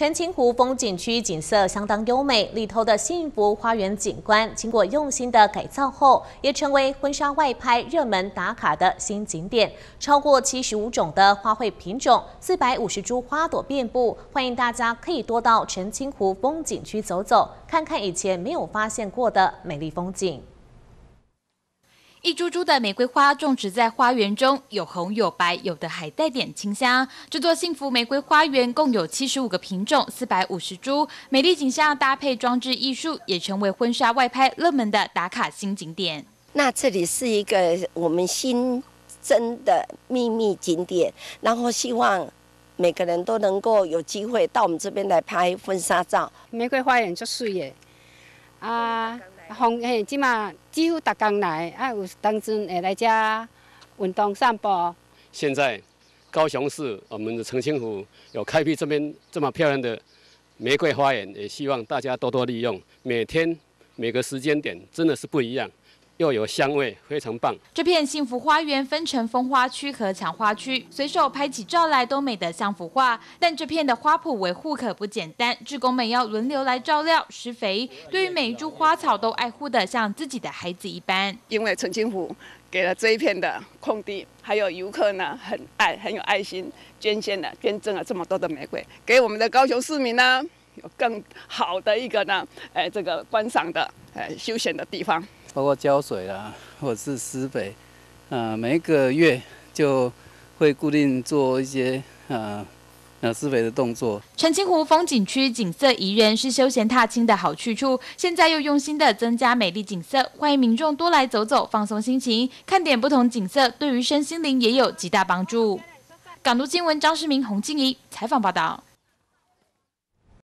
陈清湖风景区景色相当优美，里头的幸福花园景观经过用心的改造后，也成为婚纱外拍热门打卡的新景点。超过七十五种的花卉品种，四百五十株花朵遍布，欢迎大家可以多到陈清湖风景区走走，看看以前没有发现过的美丽风景。一株株的玫瑰花种植在花园中，有红有白，有的还带点清香。这座幸福玫瑰花园共有七十五个品种，四百五十株。美丽景象搭配装置艺术，也成为婚纱外拍热门的打卡新景点。那这里是一个我们新增的秘密景点，然后希望每个人都能够有机会到我们这边来拍婚纱照。玫瑰花园就是耶，啊。风嘿，即嘛几乎逐天来，啊，有当春会来只运动散步。现在高雄市我们的澄清湖有开辟这边这么漂亮的玫瑰花园，也希望大家多多利用。每天每个时间点真的是不一样。又有香味，非常棒。这片幸福花园分成风花区和强花区，随手拍起照来都美得像幅画。但这片的花圃维护可不简单，职工们要轮流来照料、施肥，对于每一株花草都爱护的像自己的孩子一般。因为陈金虎给了这一片的空地，还有游客呢，很爱、很有爱心，捐献了、捐赠了这么多的玫瑰，给我们的高雄市民呢，有更好的一个呢，哎，这个观赏的、哎，休闲的地方。包括浇水啦，或者是施肥，呃，每一个月就会固定做一些呃那施肥的动作。澄清湖风景区景色宜人，是休闲踏青的好去处。现在又用心的增加美丽景色，欢迎民众多来走走，放松心情，看点不同景色，对于身心灵也有极大帮助。港独新闻，张世明、洪静怡采访报道。